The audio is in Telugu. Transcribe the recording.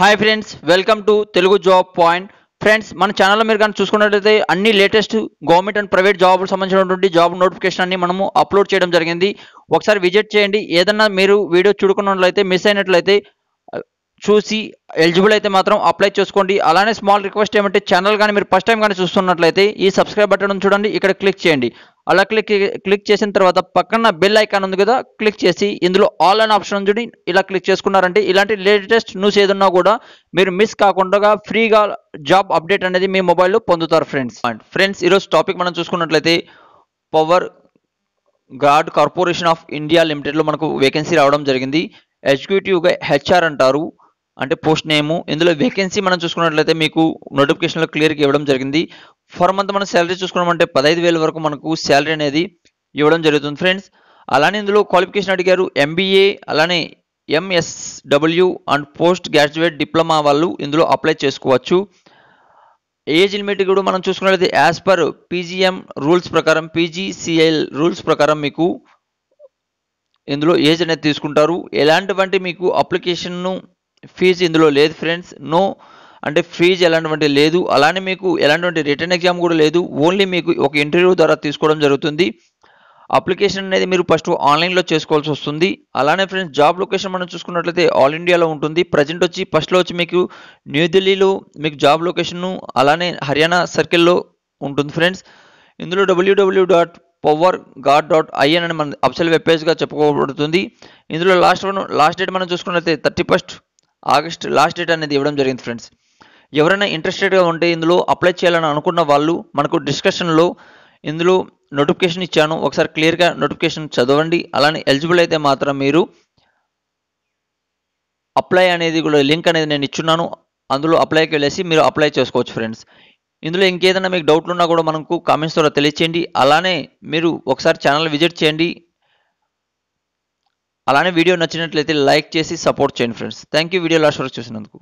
hi friends welcome to Telugu job point friends మన ఛానల్లో మీరు కానీ చూసుకున్నట్లయితే అన్ని latest government and private job సంబంధించినటువంటి జాబ్ నోటిఫికేషన్ అన్ని మనము అప్లోడ్ చేయడం జరిగింది ఒకసారి విజిట్ చేయండి ఏదన్నా మీరు వీడియో చూడుకున్నట్లయితే మిస్ అయినట్లయితే చూసి ఎలిజిబుల్ అయితే మాత్రం అప్లై చేసుకోండి అలానే స్మాల్ రిక్వెస్ట్ ఏమంటే ఛానల్ కానీ మీరు ఫస్ట్ టైం కానీ చూస్తున్నట్లయితే ఈ సబ్స్క్రైబ్ బటన్ చూడండి ఇక్కడ క్లిక్ చేయండి అలా క్లిక్ క్లిక్ చేసిన తర్వాత పక్కన బెల్ ఐకాన్ ఉంది కదా క్లిక్ చేసి ఇందులో ఆల్ అనే ఆప్షన్ చూడి ఇలా క్లిక్ చేసుకున్నారంటే ఇలాంటి లేటెస్ట్ న్యూస్ ఏదన్నా కూడా మీరు మిస్ కాకుండా ఫ్రీగా జాబ్ అప్డేట్ అనేది మీ మొబైల్లో పొందుతారు ఫ్రెండ్స్ అండ్ ఫ్రెండ్స్ ఈరోజు టాపిక్ మనం చూసుకున్నట్లయితే power grid corporation of India లిమిటెడ్లో మనకు వేకెన్సీ రావడం జరిగింది ఎగ్జిక్యూటివ్గా హెచ్ఆర్ అంటారు అంటే పోస్ట్ నేము ఇందులో వేకెన్సీ మనం చూసుకున్నట్లయితే మీకు నోటిఫికేషన్లో క్లియర్గా ఇవ్వడం జరిగింది ఫర్ మంత్ మనం శాలరీ చూసుకోవడం అంటే పదహైదు వేల వరకు మనకు శాలరీ అనేది ఇవ్వడం జరుగుతుంది ఫ్రెండ్స్ అలానే ఇందులో క్వాలిఫికేషన్ అడిగారు ఎంబీఏ అలానే MSW and post graduate diploma వాళ్ళు ఇందులో అప్లై చేసుకోవచ్చు ఏజ్ లిమిట్ కూడా మనం చూసుకున్నట్లయితే యాజ్ పర్ పీజీఎం రూల్స్ ప్రకారం పీజీసీఎల్ రూల్స్ ప్రకారం మీకు ఇందులో ఏజ్ అనేది తీసుకుంటారు ఎలాంటివంటి మీకు అప్లికేషన్ను ఫీజు ఇందులో లేదు ఫ్రెండ్స్ నో అంటే ఫీజు ఎలాంటివంటి లేదు అలానే మీకు ఎలాంటివంటి రిటర్న్ ఎగ్జామ్ కూడా లేదు ఓన్లీ మీకు ఒక ఇంటర్వ్యూ ద్వారా తీసుకోవడం జరుగుతుంది అప్లికేషన్ అనేది మీరు ఫస్ట్ ఆన్లైన్లో చేసుకోవాల్సి వస్తుంది అలానే ఫ్రెండ్స్ జాబ్ లొకేషన్ మనం చూసుకున్నట్లయితే ఆల్ ఇండియాలో ఉంటుంది ప్రజెంట్ వచ్చి ఫస్ట్లో వచ్చి మీకు న్యూఢిల్లీలో మీకు జాబ్ లొకేషన్ను అలానే హర్యానా సర్కిల్లో ఉంటుంది ఫ్రెండ్స్ ఇందులో WW dot power grid dot IN అని మన అఫ్సల్ వెబ్ పేజ్గా చెప్పుకోబడుతుంది ఇందులో లాస్ట్ లాస్ట్ డేట్ మనం చూసుకున్నట్లయితే thirty first August last date అనేది ఇవ్వడం జరిగింది ఫ్రెండ్స్ ఎవరైనా ఇంట్రెస్టెడ్గా ఉంటే ఇందులో అప్లై చేయాలని అనుకున్న వాళ్ళు మనకు డిస్కషన్లో ఇందులో నోటిఫికేషన్ ఇచ్చాను ఒకసారి క్లియర్గా నోటిఫికేషన్ చదవండి అలానే ఎలిజిబుల్ అయితే మాత్రం మీరు అప్లై అనేది కూడా లింక్ అనేది నేను ఇచ్చున్నాను అందులో అప్లైకి వెళ్ళేసి మీరు అప్లై చేసుకోవచ్చు ఫ్రెండ్స్ ఇందులో ఇంకేదైనా మీకు డౌట్లు ఉన్నా కూడా మనకు కామెంట్స్ ద్వారా తెలియచేయండి అలానే మీరు ఒకసారి ఛానల్ విజిట్ చేయండి అలానే వీడియో నచ్చినట్లయితే లైక్ చేసి సపోర్ట్ చేయండి friends thank you video last వరకు చూసినందుకు